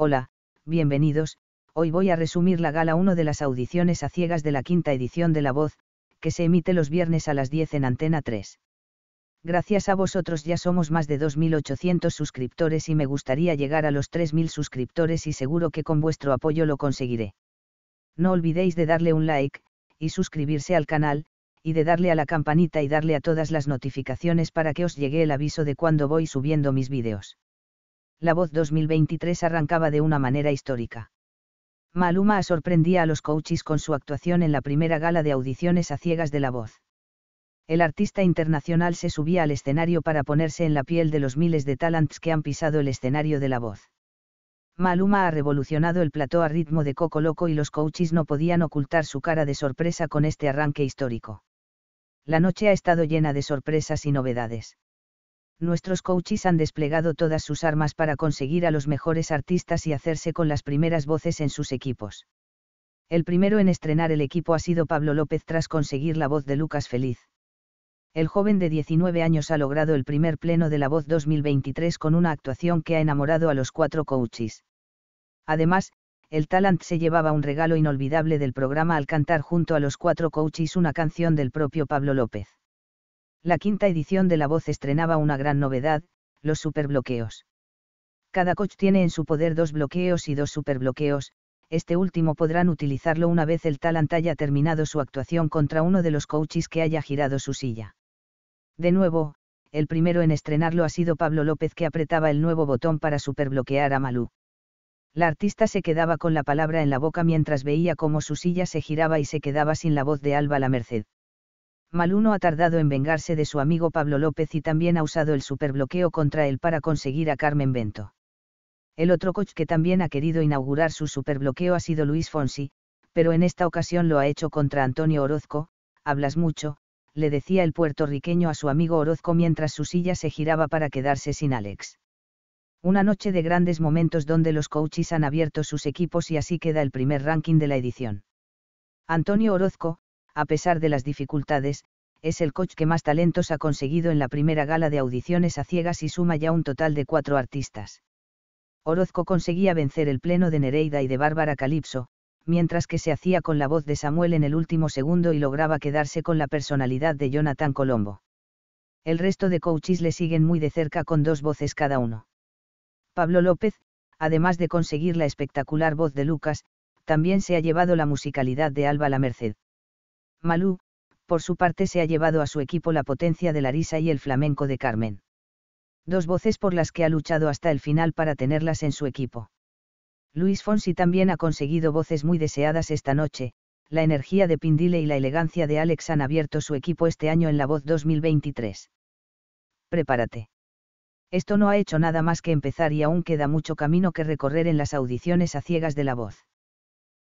Hola, bienvenidos, hoy voy a resumir la gala 1 de las audiciones a ciegas de la quinta edición de La Voz, que se emite los viernes a las 10 en Antena 3. Gracias a vosotros ya somos más de 2.800 suscriptores y me gustaría llegar a los 3.000 suscriptores y seguro que con vuestro apoyo lo conseguiré. No olvidéis de darle un like, y suscribirse al canal, y de darle a la campanita y darle a todas las notificaciones para que os llegue el aviso de cuando voy subiendo mis vídeos. La Voz 2023 arrancaba de una manera histórica. Maluma sorprendía a los coaches con su actuación en la primera gala de audiciones a ciegas de La Voz. El artista internacional se subía al escenario para ponerse en la piel de los miles de talents que han pisado el escenario de La Voz. Maluma ha revolucionado el plató a ritmo de Coco Loco y los coaches no podían ocultar su cara de sorpresa con este arranque histórico. La noche ha estado llena de sorpresas y novedades nuestros coaches han desplegado todas sus armas para conseguir a los mejores artistas y hacerse con las primeras voces en sus equipos. El primero en estrenar el equipo ha sido Pablo López tras conseguir la voz de Lucas Feliz. El joven de 19 años ha logrado el primer pleno de la voz 2023 con una actuación que ha enamorado a los cuatro coaches. Además, el talent se llevaba un regalo inolvidable del programa al cantar junto a los cuatro coaches una canción del propio Pablo López. La quinta edición de La Voz estrenaba una gran novedad, los superbloqueos. Cada coach tiene en su poder dos bloqueos y dos superbloqueos, este último podrán utilizarlo una vez el talent haya terminado su actuación contra uno de los coaches que haya girado su silla. De nuevo, el primero en estrenarlo ha sido Pablo López que apretaba el nuevo botón para superbloquear a Malú. La artista se quedaba con la palabra en la boca mientras veía cómo su silla se giraba y se quedaba sin la voz de Alba La Merced. Maluno ha tardado en vengarse de su amigo Pablo López y también ha usado el superbloqueo contra él para conseguir a Carmen Bento. El otro coach que también ha querido inaugurar su superbloqueo ha sido Luis Fonsi, pero en esta ocasión lo ha hecho contra Antonio Orozco, hablas mucho, le decía el puertorriqueño a su amigo Orozco mientras su silla se giraba para quedarse sin Alex. Una noche de grandes momentos donde los coaches han abierto sus equipos y así queda el primer ranking de la edición. Antonio Orozco, a pesar de las dificultades, es el coach que más talentos ha conseguido en la primera gala de audiciones a ciegas y suma ya un total de cuatro artistas. Orozco conseguía vencer el pleno de Nereida y de Bárbara Calipso, mientras que se hacía con la voz de Samuel en el último segundo y lograba quedarse con la personalidad de Jonathan Colombo. El resto de coaches le siguen muy de cerca con dos voces cada uno. Pablo López, además de conseguir la espectacular voz de Lucas, también se ha llevado la musicalidad de Alba La Merced. Malú, por su parte se ha llevado a su equipo la potencia de Larisa y el flamenco de Carmen. Dos voces por las que ha luchado hasta el final para tenerlas en su equipo. Luis Fonsi también ha conseguido voces muy deseadas esta noche, la energía de Pindile y la elegancia de Alex han abierto su equipo este año en la voz 2023. Prepárate. Esto no ha hecho nada más que empezar y aún queda mucho camino que recorrer en las audiciones a ciegas de la voz.